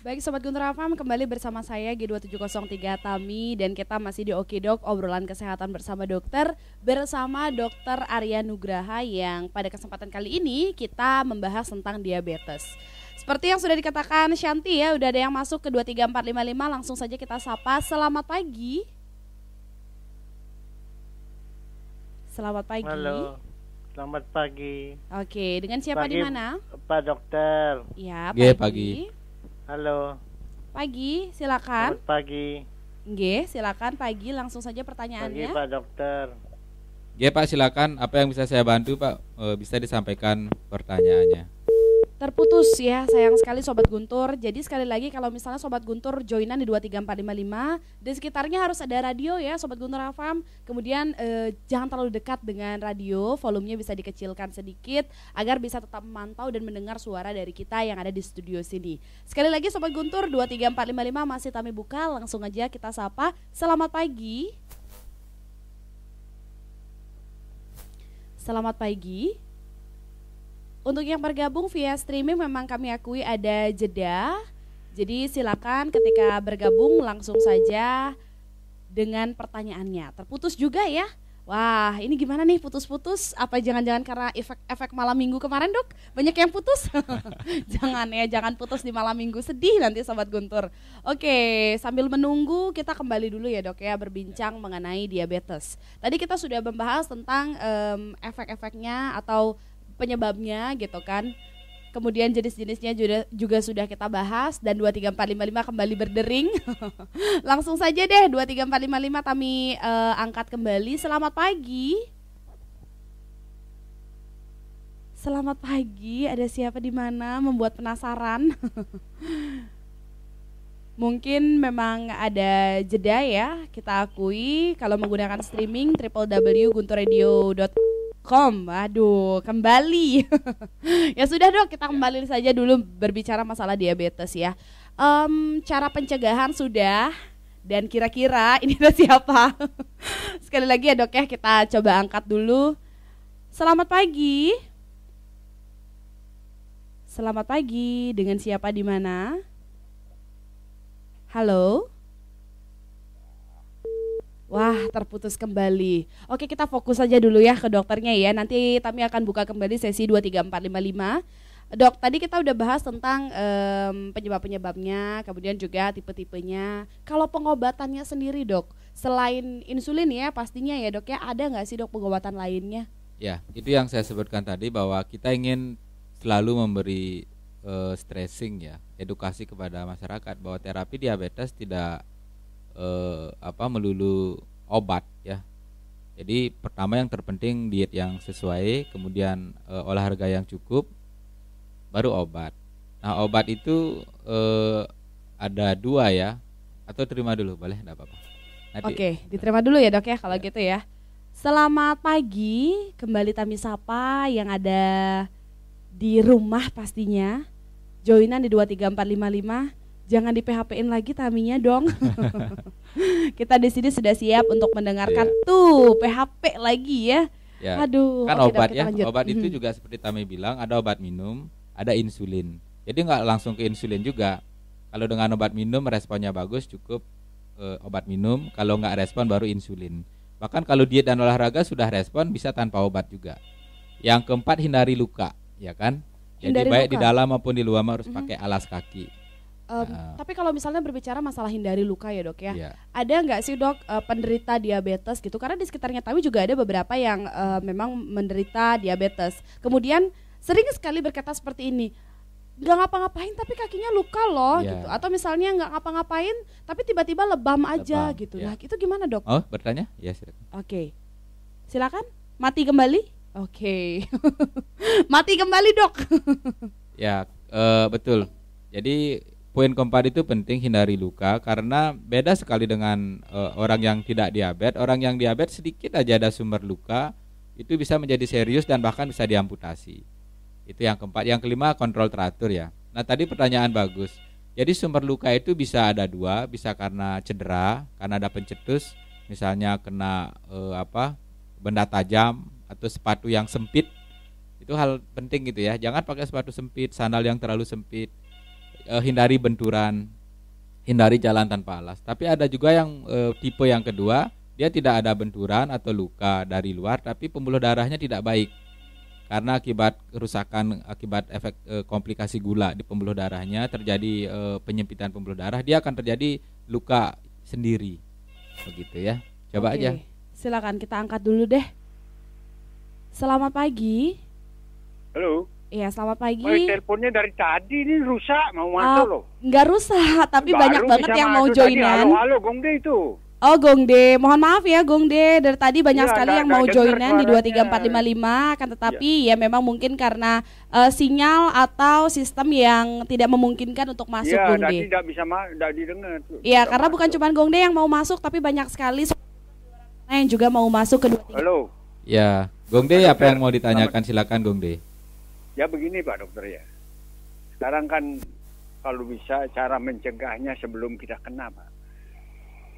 Baik Sobat Guntur Afam, kembali bersama saya G2703 Tami dan kita masih di Okidok obrolan kesehatan bersama dokter bersama dokter Arya Nugraha yang pada kesempatan kali ini kita membahas tentang diabetes. Seperti yang sudah dikatakan Shanti ya, udah ada yang masuk ke 23455 langsung saja kita sapa. Selamat pagi. Selamat pagi. Halo. Selamat pagi. Oke, dengan siapa di mana? Pak Dokter. Iya, pagi. Ya, pagi. Halo. Pagi, silakan. Selamat pagi. G, silakan pagi langsung saja pertanyaannya. Pagi Pak Dokter. G Pak silakan apa yang bisa saya bantu Pak? Eh, bisa disampaikan pertanyaannya terputus ya sayang sekali sobat Guntur jadi sekali lagi kalau misalnya sobat Guntur joinan di 23455 di sekitarnya harus ada radio ya sobat Guntur Afam kemudian eh, jangan terlalu dekat dengan radio volumenya bisa dikecilkan sedikit agar bisa tetap memantau dan mendengar suara dari kita yang ada di studio sini sekali lagi sobat Guntur 23455 masih kami buka langsung aja kita sapa selamat pagi Selamat pagi. Untuk yang bergabung via streaming memang kami akui ada jeda. Jadi silakan ketika bergabung langsung saja dengan pertanyaannya. Terputus juga ya. Wah, ini gimana nih putus-putus? Apa jangan-jangan karena efek efek malam minggu kemarin, Dok? Banyak yang putus. jangan ya, jangan putus di malam minggu. Sedih nanti sobat Guntur. Oke, sambil menunggu kita kembali dulu ya, Dok ya, berbincang mengenai diabetes. Tadi kita sudah membahas tentang um, efek-efeknya atau penyebabnya gitu kan. Kemudian jenis-jenisnya juga, juga sudah kita bahas dan 23455 kembali berdering. Langsung saja deh 23455 kami uh, angkat kembali. Selamat pagi. Selamat pagi. Ada siapa di mana membuat penasaran? Mungkin memang ada jeda ya. Kita akui kalau menggunakan streaming www.gunturradio.com com. Aduh, kembali. ya sudah dong, kita ya. kembali saja dulu berbicara masalah diabetes ya. Um, cara pencegahan sudah dan kira-kira ini ada siapa? Sekali lagi ya dok ya, kita coba angkat dulu. Selamat pagi. Selamat pagi, dengan siapa di mana? Halo. Wah, terputus kembali. Oke, kita fokus saja dulu ya ke dokternya ya. Nanti kami akan buka kembali sesi 23455. Dok, tadi kita udah bahas tentang um, penyebab-penyebabnya, kemudian juga tipe-tipenya. Kalau pengobatannya sendiri, Dok, selain insulin ya pastinya ya, Dok ya, ada nggak sih Dok pengobatan lainnya? Ya, itu yang saya sebutkan tadi bahwa kita ingin selalu memberi uh, stressing ya, edukasi kepada masyarakat bahwa terapi diabetes tidak eh, apa melulu obat ya. Jadi pertama yang terpenting diet yang sesuai, kemudian eh, olahraga yang cukup, baru obat. Nah obat itu eh, ada dua ya, atau terima dulu boleh, tidak apa-apa. Oke, diterima dulu ya dok ya kalau ya. gitu ya. Selamat pagi, kembali Tami Sapa yang ada di rumah pastinya. Joinan di dua tiga empat lima lima jangan di PHP-in lagi taminya dong. kita di sini sudah siap untuk mendengarkan yeah. tuh PHP lagi ya. ya. Aduh. Kan okay, obat ya, lanjut. obat itu hmm. juga seperti Tami bilang ada obat minum, ada insulin. Jadi nggak langsung ke insulin juga. Kalau dengan obat minum responnya bagus cukup eh, obat minum. Kalau nggak respon baru insulin. Bahkan kalau diet dan olahraga sudah respon bisa tanpa obat juga. Yang keempat hindari luka, ya kan? Hindari Jadi baik luka. di dalam maupun di luar harus mm -hmm. pakai alas kaki Um, uh, tapi kalau misalnya berbicara masalah hindari luka ya dok ya, yeah. ada nggak sih dok uh, penderita diabetes gitu? Karena di sekitarnya tapi juga ada beberapa yang uh, memang menderita diabetes. Kemudian sering sekali berkata seperti ini, nggak ngapa-ngapain tapi kakinya luka loh yeah. gitu. Atau misalnya nggak ngapa-ngapain tapi tiba-tiba lebam aja lebam, iya. gitu. Yeah. Nah itu gimana dok? Oh bertanya? Ya silakan. Oke, okay. silakan mati kembali. Oke, okay. mati kembali dok. ya uh, betul. Jadi poin keempat itu penting hindari luka karena beda sekali dengan uh, orang yang tidak diabetes. Orang yang diabetes sedikit aja ada sumber luka itu bisa menjadi serius dan bahkan bisa diamputasi. Itu yang keempat. Yang kelima kontrol teratur ya. Nah tadi pertanyaan bagus. Jadi sumber luka itu bisa ada dua, bisa karena cedera, karena ada pencetus, misalnya kena uh, apa benda tajam atau sepatu yang sempit. Itu hal penting gitu ya. Jangan pakai sepatu sempit, sandal yang terlalu sempit uh, hindari benturan, hindari jalan tanpa alas. Tapi ada juga yang uh, tipe yang kedua, dia tidak ada benturan atau luka dari luar, tapi pembuluh darahnya tidak baik karena akibat kerusakan akibat efek e, komplikasi gula di pembuluh darahnya terjadi e, penyempitan pembuluh darah dia akan terjadi luka sendiri begitu ya coba Oke. aja silakan kita angkat dulu deh selamat pagi halo Iya, selamat pagi. Woy, teleponnya dari tadi ini rusak mau masuk uh, loh. Enggak rusak, tapi Baru banyak banget yang mau joinan. Halo, halo Gongde itu. Oh Gongde, mohon maaf ya Gongde dari tadi banyak ya, sekali gak, yang gak mau joinan di 23455 kan tetapi ya, ya memang mungkin karena uh, sinyal atau sistem yang tidak memungkinkan untuk masuk ya, Gongde. Iya, tidak bisa tidak didengar. Iya, karena masuk. bukan cuma Gongde yang mau masuk tapi banyak sekali yang juga mau masuk ke 23. Halo. Ya, Gongde, apa yang mau ditanyakan silakan Gongde. Ya begini Pak Dokter ya. Sekarang kan kalau bisa cara mencegahnya sebelum kita kena Pak.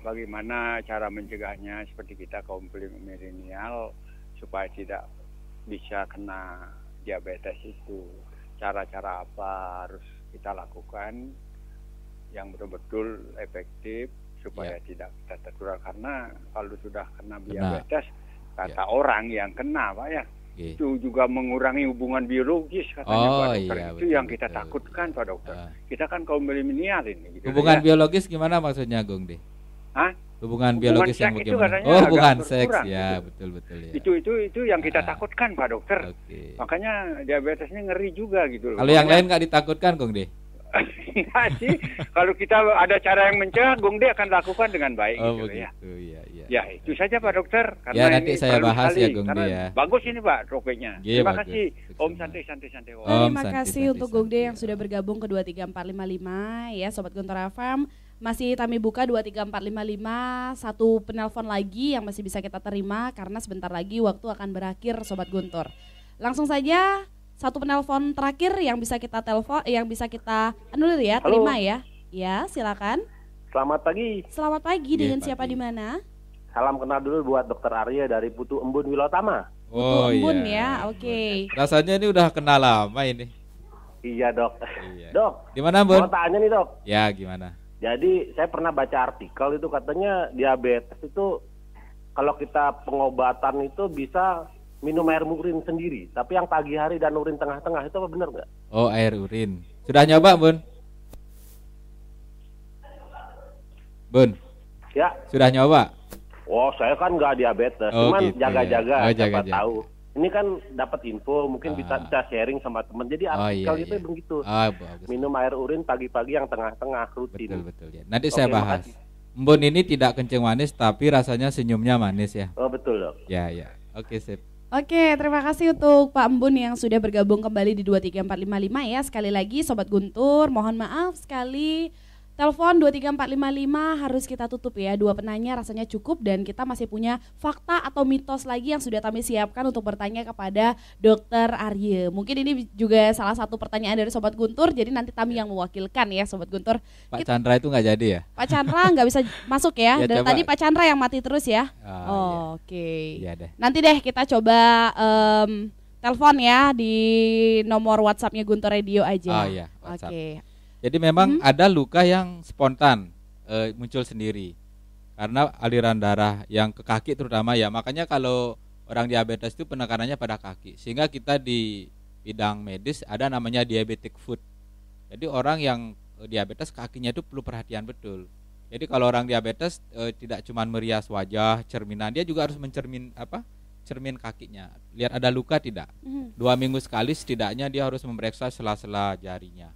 Bagaimana cara mencegahnya seperti kita kaum milenial supaya tidak bisa kena diabetes itu. Cara-cara apa harus kita lakukan yang betul-betul efektif supaya ya. tidak kita tertular karena kalau sudah kena diabetes kena. kata ya. orang yang kena Pak ya okay. itu juga mengurangi hubungan biologis katanya oh, Pak Dokter. Iya, itu betul, yang kita betul, takutkan Pak Dokter. Uh. Kita kan kaum milenial ini. Gitu, hubungan ya. biologis gimana maksudnya Gong deh? Hah? Hubungan, hubungan biologis yang bagaimana? oh, hubungan seks gitu. ya, gitu. betul betul ya. Itu itu itu yang kita uh. takutkan Pak Dokter. Okay. Makanya diabetesnya ngeri juga gitu loh. Kalau yang lain nggak ditakutkan Gong deh? sih kalau kita ada cara yang mencenganggung gongde akan lakukan dengan baik oh, gitu ya. begitu. ya. Ya, ya. ya itu saja Pak Dokter karena ya, nanti ini saya bahas ya Gung Ya. Bagus ini Pak topiknya. Ya, Terima bagus. kasih Om Santai Santai Santai. Om. Terima kasih untuk Gung D yang iya. sudah bergabung ke 23455 ya Sobat Guntur Afam. Masih kami buka 23455 satu penelpon lagi yang masih bisa kita terima karena sebentar lagi waktu akan berakhir Sobat Guntur. Langsung saja satu penelpon terakhir yang bisa kita telepon yang bisa kita anulir ya, terima ya. Ya, silakan. Selamat pagi. Selamat pagi iya, dengan ya, siapa di mana? Salam kenal dulu buat Dokter Arya dari Putu Embun Wilotama. Oh, Putu Embun iya. ya, oke. Okay. Rasanya ini udah kenal lama ini. Iya dok. Iya. Dok. Gimana mana Mau tanya nih dok. Ya gimana? Jadi saya pernah baca artikel itu katanya diabetes itu kalau kita pengobatan itu bisa minum air urin sendiri, tapi yang pagi hari dan urin tengah-tengah itu apa benar nggak? Oh, air urin. Sudah nyoba, Bun? Bun. Ya. Sudah nyoba? Oh, saya kan nggak diabetes, oh, cuman gitu ya. jaga-jaga gitu, oh, jaga, jaga. tahu. Ini kan dapat info, mungkin ah. bisa bisa sharing sama teman. Jadi oh, artikel oh, iya, itu iya. begitu. Oh, bagus. Minum air urin pagi-pagi yang tengah-tengah rutin. Betul betul. Ya. Nanti Oke, saya bahas. Mbun ini tidak kencing manis, tapi rasanya senyumnya manis ya. Oh betul dok. Ya ya. Oke sip. Oke, terima kasih untuk Pak Embun yang sudah bergabung kembali di 23455 ya. Sekali lagi Sobat Guntur, mohon maaf sekali Telepon 23455 harus kita tutup ya. Dua penanya rasanya cukup dan kita masih punya fakta atau mitos lagi yang sudah kami siapkan untuk bertanya kepada Dokter Arya Mungkin ini juga salah satu pertanyaan dari Sobat Guntur. Jadi nanti kami ya. yang mewakilkan ya Sobat Guntur. Pak kita, Chandra itu nggak jadi ya? Pak Chandra nggak bisa masuk ya. ya dari coba. tadi Pak Chandra yang mati terus ya. Oh, oh iya. Oke. Okay. Iya Nanti deh kita coba um, telepon ya di nomor WhatsAppnya Guntur Radio aja. Oh iya. Oke. Okay. Jadi memang hmm. ada luka yang spontan e, muncul sendiri karena aliran darah yang ke kaki terutama ya. Makanya kalau orang diabetes itu penekanannya pada kaki. Sehingga kita di bidang medis ada namanya diabetic foot. Jadi orang yang eh, diabetes kakinya itu perlu perhatian betul. Jadi kalau orang diabetes e, tidak cuma merias wajah, cerminan, dia juga harus mencermin apa? cermin kakinya lihat ada luka tidak mm-hmm. dua minggu sekali setidaknya dia harus memeriksa sela-sela jarinya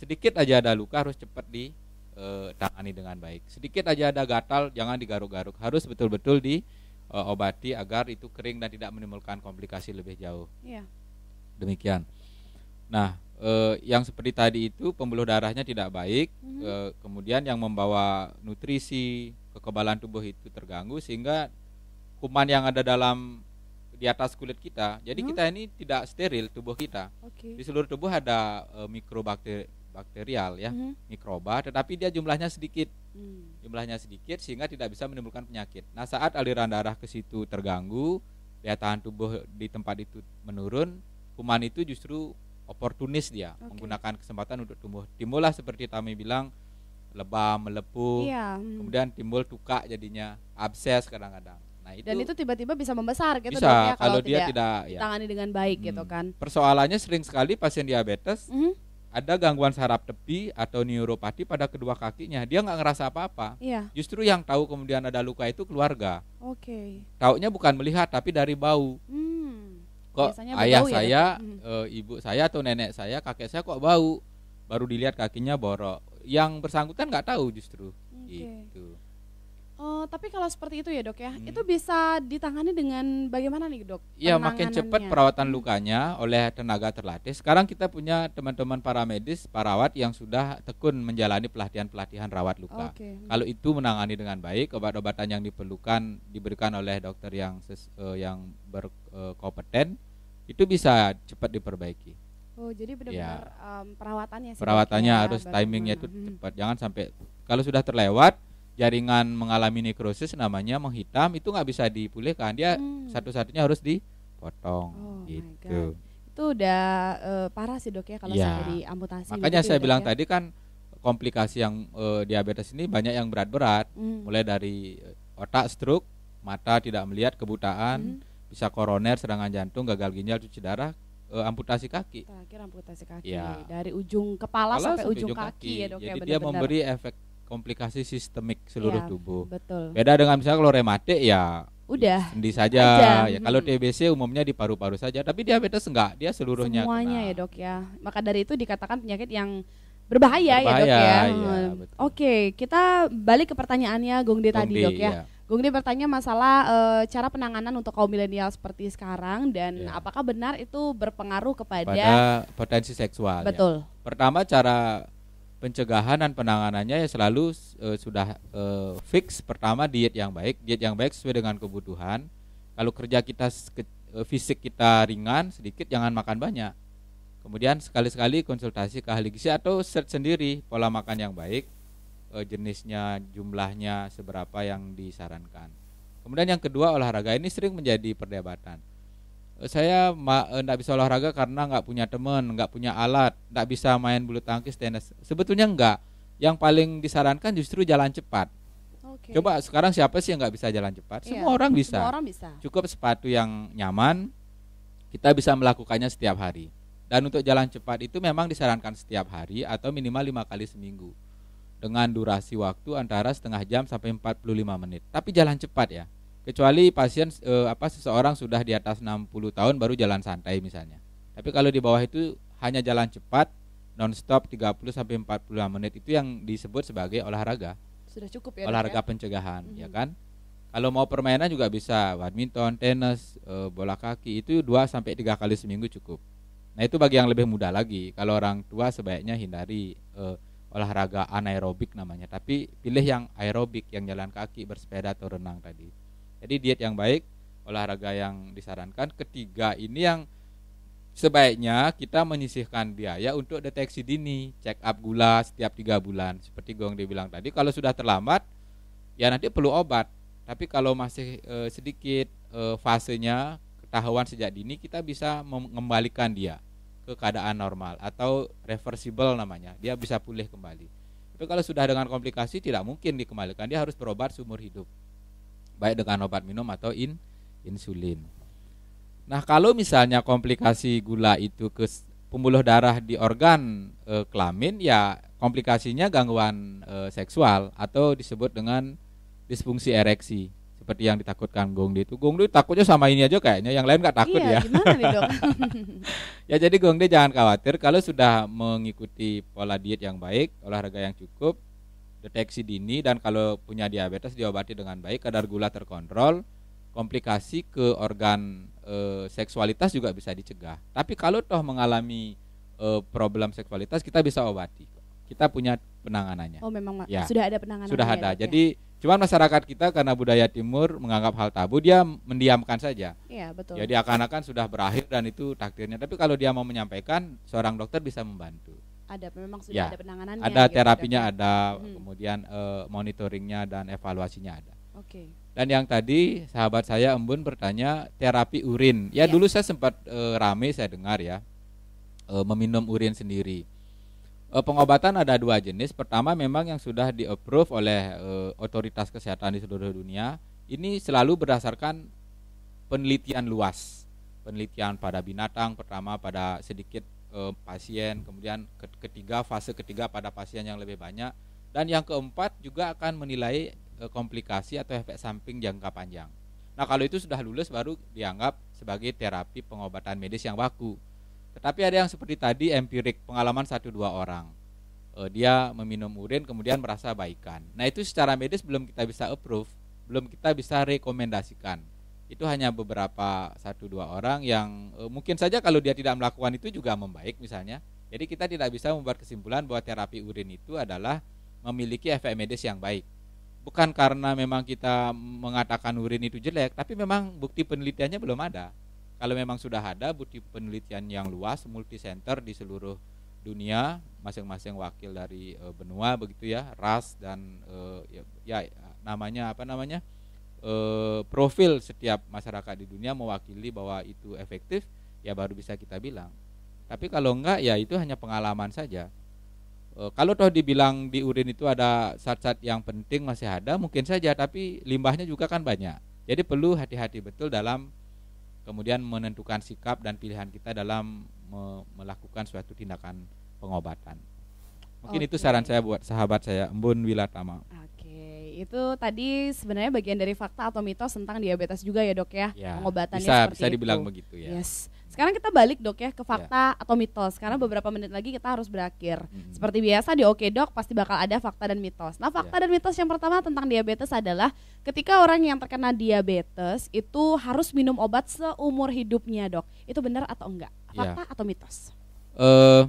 sedikit aja ada luka harus cepat ditangani eh, dengan baik. Sedikit aja ada gatal jangan digaruk-garuk, harus betul-betul diobati eh, agar itu kering dan tidak menimbulkan komplikasi lebih jauh. yeah. Demikian. Nah, eh, yang seperti tadi itu pembuluh darahnya tidak baik, mm -hmm. kemudian yang membawa nutrisi, kekebalan tubuh itu terganggu sehingga kuman yang ada dalam di atas kulit kita. Jadi hmm? kita ini tidak steril tubuh kita. Okay. Di seluruh tubuh ada e, mikrobakteri bakterial ya, mm -hmm. mikroba, tetapi dia jumlahnya sedikit. Mm. Jumlahnya sedikit sehingga tidak bisa menimbulkan penyakit. Nah, saat aliran darah ke situ terganggu, daya tahan tubuh di tempat itu menurun, kuman itu justru oportunis dia, okay. menggunakan kesempatan untuk tumbuh. Timbullah seperti Tami bilang lebam, melepuh. Iya. Hmm. Kemudian timbul tuka jadinya, abses kadang-kadang. Nah, itu Dan itu tiba-tiba bisa membesar gitu bisa, ya kalau, kalau dia tidak, tidak ya. dengan baik gitu hmm. gitu kan. Persoalannya sering sekali pasien diabetes mm -hmm ada gangguan saraf tepi atau neuropati pada kedua kakinya. Dia nggak ngerasa apa-apa. Iya. Justru yang tahu kemudian ada luka itu keluarga. Oke. Okay. Taunya bukan melihat tapi dari bau. Hmm. Kok Biasanya ayah bau ya, saya, ya? uh, ibu saya atau nenek saya, kakek saya kok bau? Baru dilihat kakinya borok. Yang bersangkutan nggak tahu justru. Okay. itu Oh, tapi kalau seperti itu ya dok ya, hmm. itu bisa ditangani dengan bagaimana nih dok? Ya makin cepat perawatan lukanya oleh tenaga terlatih. Sekarang kita punya teman-teman para medis, parawat yang sudah tekun menjalani pelatihan-pelatihan rawat luka. Okay. Kalau itu menangani dengan baik, obat-obatan yang diperlukan diberikan oleh dokter yang ses, uh, yang berkompeten, eh, uh, itu bisa cepat diperbaiki. Oh, jadi benar-benar ya. um, perawatannya ya, Perawatannya harus timingnya itu hmm. cepat, jangan sampai kalau sudah terlewat jaringan mengalami nekrosis namanya menghitam itu nggak bisa dipulihkan dia hmm. satu-satunya harus dipotong oh gitu itu udah uh, parah sih dok ya kalau ya. sampai diamputasi makanya gitu, saya bilang ya? tadi kan komplikasi yang uh, diabetes ini banyak yang berat-berat hmm. mulai dari eh, otak stroke mata tidak melihat kebutaan hmm. bisa koroner serangan jantung gagal ginjal cuci darah uh, amputasi kaki. Terakhir amputasi kaki. Ya. Dari ujung kepala, kepala sampai, sampai ujung, ujung kaki, kaki ya dok ya, Jadi ya benar-benar. dia memberi efek komplikasi sistemik iya, seluruh ya, tubuh. Betul. Beda dengan misalnya kalau rematik ya udah sendi saja. Aja. Ya hmm. kalau TBC umumnya di paru-paru saja, tapi diabetes enggak, dia seluruhnya. Semuanya kena. ya, Dok ya. Maka dari itu dikatakan penyakit yang berbahaya, berbahaya ya, Dok ya. ya Oke, kita balik ke pertanyaannya Gong Di tadi, Dok ya. ya. Gong Di bertanya masalah e, cara penanganan untuk kaum milenial seperti sekarang dan ya. apakah benar itu berpengaruh kepada Pada potensi seksual. Betul. Ya. Pertama cara pencegahan dan penanganannya ya selalu uh, sudah uh, fix pertama diet yang baik diet yang baik sesuai dengan kebutuhan kalau kerja kita ke, uh, fisik kita ringan sedikit jangan makan banyak kemudian sekali-sekali konsultasi ke ahli gizi atau search sendiri pola makan yang baik uh, jenisnya jumlahnya seberapa yang disarankan kemudian yang kedua olahraga ini sering menjadi perdebatan saya eh, nggak bisa olahraga karena nggak punya teman, nggak punya alat, nggak bisa main bulu tangkis, tenis. Sebetulnya nggak. Yang paling disarankan justru jalan cepat. Okay. Coba sekarang siapa sih yang nggak bisa jalan cepat? Iya, semua orang bisa. Semua orang bisa. Cukup sepatu yang nyaman, kita bisa melakukannya setiap hari. Dan untuk jalan cepat itu memang disarankan setiap hari atau minimal lima kali seminggu dengan durasi waktu antara setengah jam sampai 45 menit. Tapi jalan cepat ya kecuali pasien e, apa seseorang sudah di atas 60 tahun baru jalan santai misalnya. Tapi kalau di bawah itu hanya jalan cepat non-stop 30 sampai 40 menit itu yang disebut sebagai olahraga. Sudah cukup ya. Olahraga ya? pencegahan, mm -hmm. ya mhm. kan? Kalau mau permainan juga bisa badminton, tenis, e, bola kaki itu 2 sampai 3 kali seminggu cukup. Nah, itu bagi yang lebih muda lagi. Kalau orang tua sebaiknya hindari e, olahraga anaerobik namanya, tapi pilih yang aerobik yang jalan kaki, bersepeda atau renang tadi. Jadi diet yang baik, olahraga yang disarankan. Ketiga ini yang sebaiknya kita menyisihkan biaya untuk deteksi dini, check up gula setiap tiga bulan. Seperti Gong dibilang tadi, kalau sudah terlambat ya nanti perlu obat. Tapi kalau masih e, sedikit e, fasenya ketahuan sejak dini, kita bisa mengembalikan dia ke keadaan normal atau reversible namanya. Dia bisa pulih kembali. Tapi kalau sudah dengan komplikasi tidak mungkin dikembalikan, dia harus berobat seumur hidup baik dengan obat minum atau in, insulin. Nah, kalau misalnya komplikasi gula itu ke pembuluh darah di organ e, kelamin ya komplikasinya gangguan e, seksual atau disebut dengan disfungsi ereksi seperti yang ditakutkan Gongde itu Gongde takutnya sama ini aja kayaknya yang lain nggak takut iya, ya gimana nih dok ya jadi Gongde jangan khawatir kalau sudah mengikuti pola diet yang baik olahraga yang cukup deteksi dini dan kalau punya diabetes diobati dengan baik, kadar gula terkontrol, komplikasi ke organ e, seksualitas juga bisa dicegah. Tapi kalau toh mengalami e, problem seksualitas kita bisa obati. Kita punya penanganannya. Oh, memang ya. sudah ada penanganannya. Sudah ya, ada. Ya, Jadi ya. cuman masyarakat kita karena budaya timur menganggap hal tabu dia mendiamkan saja. ya betul. Jadi akan-akan sudah berakhir dan itu takdirnya. Tapi kalau dia mau menyampaikan, seorang dokter bisa membantu ada memang sudah ya, ada penanganannya. Ada gitu, terapinya dok, ada, hmm. kemudian uh, monitoringnya dan evaluasinya ada. Oke. Okay. Dan yang tadi sahabat saya Embun bertanya terapi urin. Ya, ya. dulu saya sempat uh, rame saya dengar ya uh, meminum urin sendiri. Uh, pengobatan ada dua jenis. Pertama memang yang sudah di approve oleh uh, otoritas kesehatan di seluruh dunia. Ini selalu berdasarkan penelitian luas penelitian pada binatang pertama pada sedikit e, pasien, kemudian ketiga fase ketiga pada pasien yang lebih banyak dan yang keempat juga akan menilai e, komplikasi atau efek samping jangka panjang. Nah, kalau itu sudah lulus baru dianggap sebagai terapi pengobatan medis yang baku. Tetapi ada yang seperti tadi empirik, pengalaman satu dua orang. Eh, dia meminum urin kemudian merasa baikan. Nah, itu secara medis belum kita bisa approve, belum kita bisa rekomendasikan itu hanya beberapa satu dua orang yang e, mungkin saja kalau dia tidak melakukan itu juga membaik misalnya. Jadi kita tidak bisa membuat kesimpulan bahwa terapi urin itu adalah memiliki efek medis yang baik. Bukan karena memang kita mengatakan urin itu jelek, tapi memang bukti penelitiannya belum ada. Kalau memang sudah ada bukti penelitian yang luas multi center di seluruh dunia, masing-masing wakil dari e, benua begitu ya, ras dan e, ya, ya namanya apa namanya? eh, profil setiap masyarakat di dunia mewakili bahwa itu efektif ya baru bisa kita bilang tapi kalau enggak ya itu hanya pengalaman saja e, kalau toh dibilang di urin itu ada zat-zat yang penting masih ada mungkin saja tapi limbahnya juga kan banyak jadi perlu hati-hati betul dalam kemudian menentukan sikap dan pilihan kita dalam me melakukan suatu tindakan pengobatan Mungkin okay. itu saran saya buat sahabat saya Embun Wilatama. Oke, okay. itu tadi sebenarnya bagian dari fakta atau mitos tentang diabetes juga ya, Dok ya. ya Pengobatannya bisa, seperti bisa dibilang begitu ya. Yes. Sekarang kita balik dok ya ke fakta ya. atau mitos karena hmm. beberapa menit lagi kita harus berakhir. hmm Seperti biasa di Oke Dok pasti bakal ada fakta dan mitos. Nah, fakta ya. dan mitos yang pertama tentang diabetes adalah ketika orang yang terkena diabetes itu harus minum obat seumur hidupnya, Dok. Itu benar atau enggak? Fakta ya. atau mitos? uh,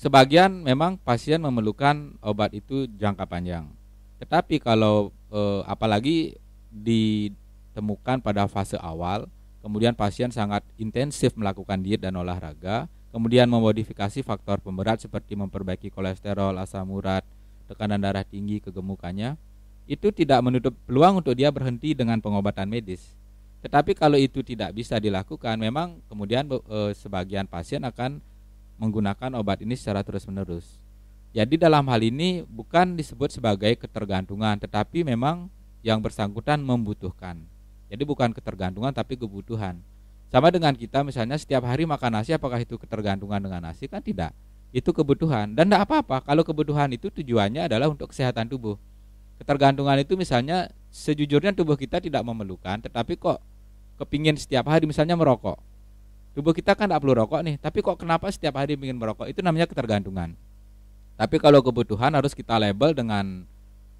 Sebagian memang pasien memerlukan obat itu jangka panjang. Tetapi kalau eh, apalagi ditemukan pada fase awal, kemudian pasien sangat intensif melakukan diet dan olahraga, kemudian memodifikasi faktor pemberat seperti memperbaiki kolesterol, asam urat, tekanan darah tinggi, kegemukannya, itu tidak menutup peluang untuk dia berhenti dengan pengobatan medis. Tetapi kalau itu tidak bisa dilakukan, memang kemudian e, sebagian pasien akan menggunakan obat ini secara terus-menerus. Jadi dalam hal ini bukan disebut sebagai ketergantungan, tetapi memang yang bersangkutan membutuhkan. Jadi bukan ketergantungan tapi kebutuhan. Sama dengan kita misalnya setiap hari makan nasi apakah itu ketergantungan dengan nasi? Kan tidak. Itu kebutuhan dan tidak apa-apa kalau kebutuhan itu tujuannya adalah untuk kesehatan tubuh. Ketergantungan itu misalnya sejujurnya tubuh kita tidak memerlukan, tetapi kok kepingin setiap hari misalnya merokok. Tubuh kita kan tidak perlu rokok nih, tapi kok kenapa setiap hari ingin merokok? Itu namanya ketergantungan. Tapi kalau kebutuhan harus kita label dengan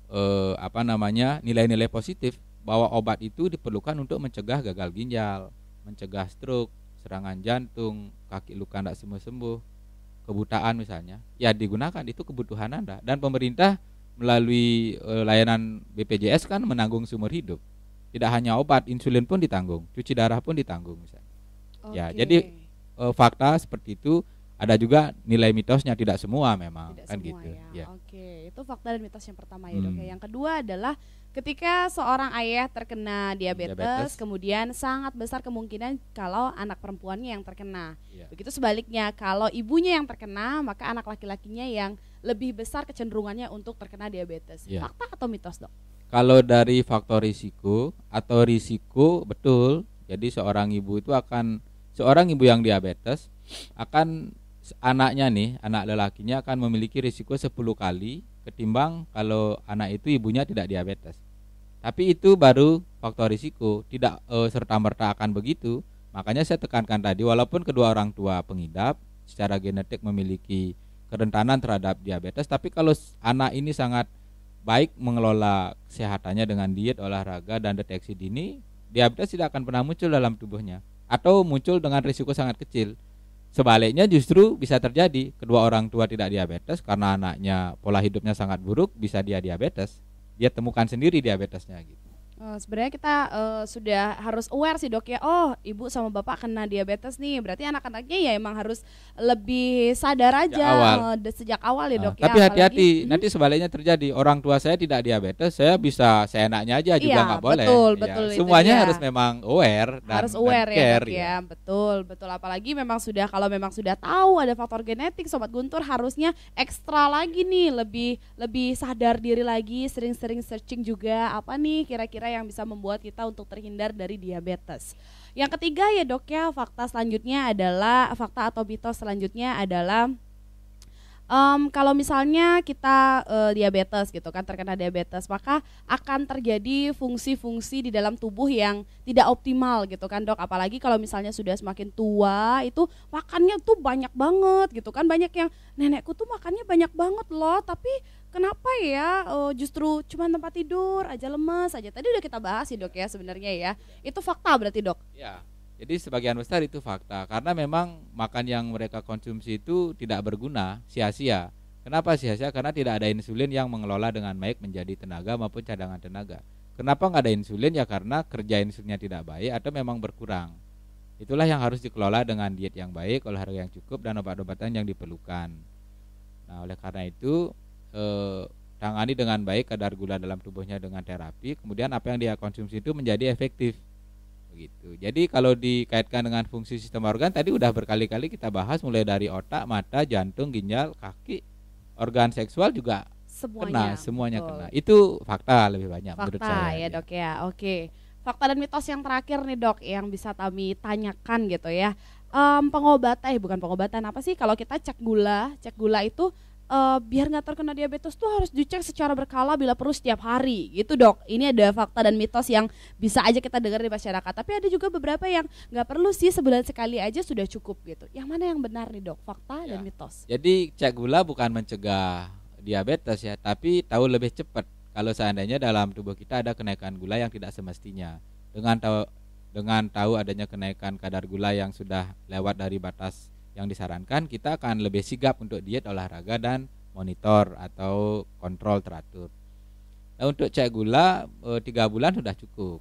eh, apa namanya nilai-nilai positif bahwa obat itu diperlukan untuk mencegah gagal ginjal, mencegah stroke, serangan jantung, kaki luka tidak sembuh-sembuh, kebutaan misalnya. Ya digunakan itu kebutuhan Anda dan pemerintah melalui eh, layanan BPJS kan menanggung seumur hidup. Tidak hanya obat, insulin pun ditanggung, cuci darah pun ditanggung misalnya. Okay. Ya, jadi e, fakta seperti itu ada juga nilai mitosnya tidak semua memang tidak kan semua gitu. Ya. ya. Oke, itu fakta dan mitos yang pertama ya, ya. hmm. Dok. Yang kedua adalah ketika seorang ayah terkena diabetes, diabetes, kemudian sangat besar kemungkinan kalau anak perempuannya yang terkena. Ya. Begitu sebaliknya, kalau ibunya yang terkena, maka anak laki-lakinya yang lebih besar kecenderungannya untuk terkena diabetes. Ya. Fakta atau mitos, Dok? Kalau dari faktor risiko atau risiko betul, jadi seorang ibu itu akan seorang ibu yang diabetes akan anaknya nih, anak lelakinya akan memiliki risiko 10 kali ketimbang kalau anak itu ibunya tidak diabetes. Tapi itu baru faktor risiko, tidak e, serta-merta akan begitu. Makanya saya tekankan tadi walaupun kedua orang tua pengidap secara genetik memiliki kerentanan terhadap diabetes, tapi kalau anak ini sangat baik mengelola kesehatannya dengan diet, olahraga dan deteksi dini, diabetes tidak akan pernah muncul dalam tubuhnya atau muncul dengan risiko sangat kecil. Sebaliknya justru bisa terjadi kedua orang tua tidak diabetes karena anaknya pola hidupnya sangat buruk bisa dia diabetes. Dia temukan sendiri diabetesnya gitu. Uh, sebenarnya kita uh, sudah harus aware sih dok ya oh ibu sama bapak kena diabetes nih berarti anak-anaknya ya emang harus lebih sadar aja sejak awal, eh, sejak awal ya ah, dok uh, ya tapi hati-hati Apalagi, nanti hmm. sebaliknya terjadi orang tua saya tidak diabetes saya bisa seenaknya aja juga iya, nggak iya, boleh betul, ya, betul, semuanya harus memang aware dan, harus aware dan ya, care, dok, ya. ya betul betul apalagi memang sudah kalau memang sudah tahu ada faktor genetik sobat guntur harusnya ekstra lagi nih lebih lebih sadar diri lagi sering-sering searching juga apa nih kira-kira yang bisa membuat kita untuk terhindar dari diabetes. Yang ketiga ya dok ya fakta selanjutnya adalah fakta atau mitos selanjutnya adalah um, kalau misalnya kita uh, diabetes gitu kan terkena diabetes maka akan terjadi fungsi-fungsi di dalam tubuh yang tidak optimal gitu kan dok apalagi kalau misalnya sudah semakin tua itu makannya tuh banyak banget gitu kan banyak yang nenekku tuh makannya banyak banget loh tapi kenapa ya uh, justru cuma tempat tidur aja lemes aja tadi udah kita bahas sih dok ya sebenarnya ya itu fakta berarti dok ya jadi sebagian besar itu fakta karena memang makan yang mereka konsumsi itu tidak berguna sia-sia kenapa sia-sia karena tidak ada insulin yang mengelola dengan baik menjadi tenaga maupun cadangan tenaga kenapa nggak ada insulin ya karena kerja insulinnya tidak baik atau memang berkurang itulah yang harus dikelola dengan diet yang baik olahraga yang cukup dan obat-obatan yang diperlukan nah oleh karena itu Eh, tangani dengan baik kadar gula dalam tubuhnya dengan terapi, kemudian apa yang dia konsumsi itu menjadi efektif. Begitu. Jadi kalau dikaitkan dengan fungsi sistem organ tadi udah berkali-kali kita bahas mulai dari otak, mata, jantung, ginjal, kaki, organ seksual juga semuanya kena, semuanya betul. kena. Itu fakta lebih banyak fakta, menurut saya. ya, ya. Dok ya. ya. Oke. Fakta dan mitos yang terakhir nih, Dok, yang bisa kami tanyakan gitu ya um, pengobatan eh bukan pengobatan apa sih kalau kita cek gula cek gula itu uh, biar nggak terkena diabetes tuh harus dicek secara berkala bila perlu setiap hari gitu dok ini ada fakta dan mitos yang bisa aja kita dengar di masyarakat tapi ada juga beberapa yang nggak perlu sih sebulan sekali aja sudah cukup gitu yang mana yang benar nih dok fakta ya. dan mitos jadi cek gula bukan mencegah diabetes ya tapi tahu lebih cepat kalau seandainya dalam tubuh kita ada kenaikan gula yang tidak semestinya dengan tahu dengan tahu adanya kenaikan kadar gula yang sudah lewat dari batas yang disarankan kita akan lebih sigap untuk diet olahraga dan monitor atau kontrol teratur. Nah, untuk cek gula eh, tiga bulan sudah cukup.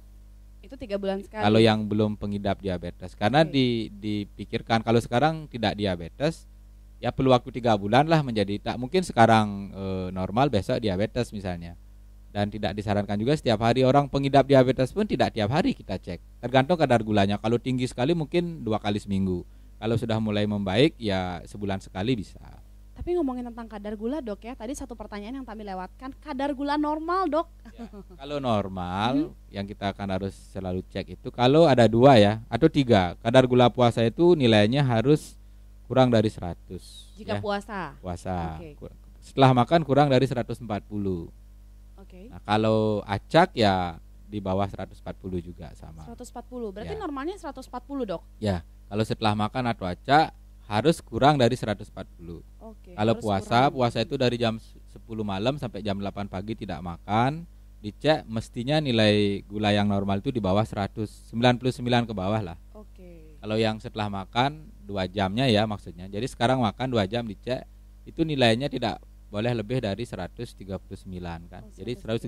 Itu tiga bulan sekali. Kalau yang belum pengidap diabetes, karena okay. di, dipikirkan kalau sekarang tidak diabetes, ya perlu waktu tiga bulan lah menjadi tak mungkin sekarang e, normal besok diabetes misalnya. Dan tidak disarankan juga setiap hari orang pengidap diabetes pun tidak tiap hari kita cek. Tergantung kadar gulanya. Kalau tinggi sekali mungkin dua kali seminggu kalau sudah mulai membaik ya sebulan sekali bisa. Tapi ngomongin tentang kadar gula dok ya, tadi satu pertanyaan yang kami lewatkan, kadar gula normal dok? Ya, kalau normal, hmm. yang kita akan harus selalu cek itu kalau ada dua ya atau tiga, kadar gula puasa itu nilainya harus kurang dari 100. Jika ya. puasa. Puasa. Okay. Setelah makan kurang dari 140. empat Okay. Nah, kalau acak ya di bawah 140 juga sama. 140. Berarti ya. normalnya 140, Dok. Ya. Kalau setelah makan atau aca harus kurang dari 140. Oke. Kalau puasa, puasa itu dari jam 10 malam sampai jam 8 pagi tidak makan. Dicek mestinya nilai gula yang normal itu di bawah 199 ke bawah lah. Oke. Kalau yang setelah makan dua jamnya ya maksudnya. Jadi sekarang makan dua jam dicek itu nilainya tidak boleh lebih dari 139 kan. Oh, Jadi 139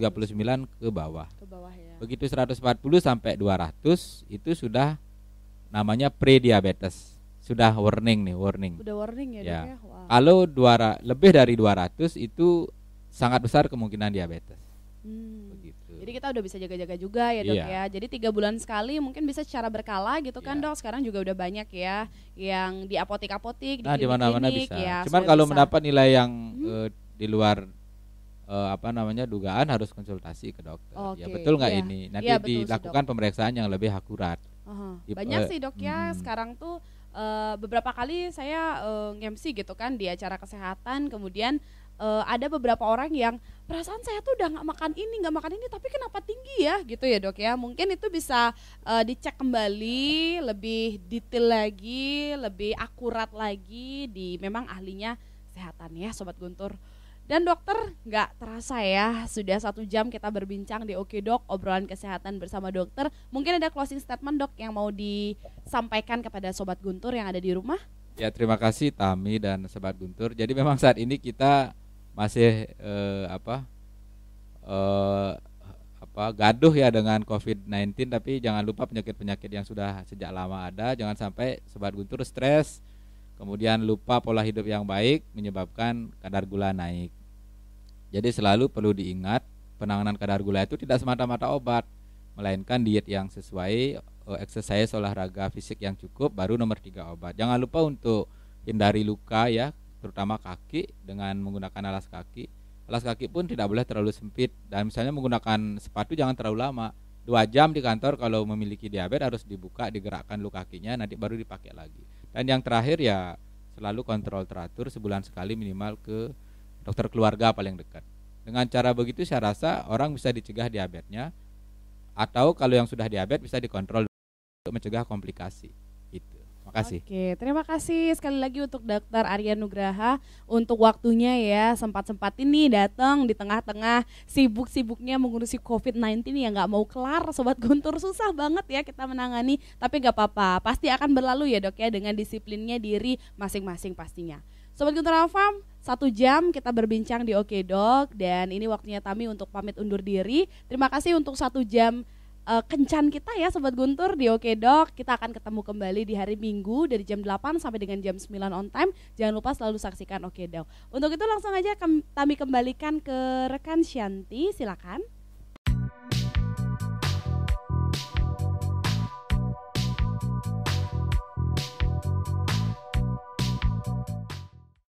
ke bawah. Ke bawah ya. Begitu 140 sampai 200 itu sudah namanya prediabetes. Sudah warning nih, warning. Sudah warning ya, ya. ya? Wow. Kalau dua, lebih dari 200 itu sangat besar kemungkinan diabetes. Hmm. Begitu. Jadi kita udah bisa jaga-jaga juga ya dok yeah. ya. Jadi tiga bulan sekali mungkin bisa secara berkala gitu yeah. kan iya. dok. Sekarang juga udah banyak ya yang di apotek-apotek, nah, di mana-mana bisa. Ya, Cuman kalau bisa. mendapat nilai yang hmm. uh, di luar uh, apa namanya dugaan harus konsultasi ke dokter. Okay. Ya betul nggak yeah. ini? Nanti yeah, iya, dilakukan sih, pemeriksaan yang lebih akurat. Uh-huh. Banyak eh, sih dok ya hmm. sekarang tuh uh, beberapa kali saya uh, eh, ngemsi gitu kan di acara kesehatan kemudian uh, ada beberapa orang yang perasaan saya tuh udah nggak makan ini nggak makan ini tapi kenapa tinggi ya gitu ya dok ya mungkin itu bisa uh, dicek kembali lebih detail lagi lebih akurat lagi di memang ahlinya kesehatan ya sobat Guntur. Dan dokter nggak terasa ya sudah satu jam kita berbincang di Oke Dok obrolan kesehatan bersama dokter. Mungkin ada closing statement dok yang mau disampaikan kepada sobat Guntur yang ada di rumah. Ya terima kasih Tami dan sobat Guntur. Jadi memang saat ini kita masih eh, apa eh, apa gaduh ya dengan COVID-19 tapi jangan lupa penyakit-penyakit yang sudah sejak lama ada jangan sampai sobat Guntur stres kemudian lupa pola hidup yang baik menyebabkan kadar gula naik. Jadi selalu perlu diingat penanganan kadar gula itu tidak semata-mata obat, melainkan diet yang sesuai, eh, exercise olahraga fisik yang cukup, baru nomor tiga obat. Jangan lupa untuk hindari luka ya, terutama kaki dengan menggunakan alas kaki. Alas kaki pun tidak boleh terlalu sempit dan misalnya menggunakan sepatu jangan terlalu lama. Dua jam di kantor kalau memiliki diabetes harus dibuka, digerakkan luka kakinya, nanti baru dipakai lagi. Dan yang terakhir ya selalu kontrol teratur sebulan sekali minimal ke dokter keluarga paling dekat. Dengan cara begitu saya rasa orang bisa dicegah diabetesnya atau kalau yang sudah diabetes bisa dikontrol untuk mencegah komplikasi. Itu. Makasih. Oke, terima kasih sekali lagi untuk Dokter Arya Nugraha untuk waktunya ya sempat sempat ini datang di tengah-tengah sibuk-sibuknya mengurusi COVID-19 yang nggak mau kelar, sobat Guntur susah banget ya kita menangani. Tapi nggak apa-apa, pasti akan berlalu ya dok ya dengan disiplinnya diri masing-masing pastinya. Sobat Guntur Alfam, satu jam kita berbincang di Oke Dok dan ini waktunya Tami untuk pamit undur diri. Terima kasih untuk satu jam uh, kencan kita ya Sobat Guntur di Oke Dok. Kita akan ketemu kembali di hari Minggu dari jam 8 sampai dengan jam 9 on time. Jangan lupa selalu saksikan Oke Dok. Untuk itu langsung aja kami kembalikan ke rekan Shanti, silakan.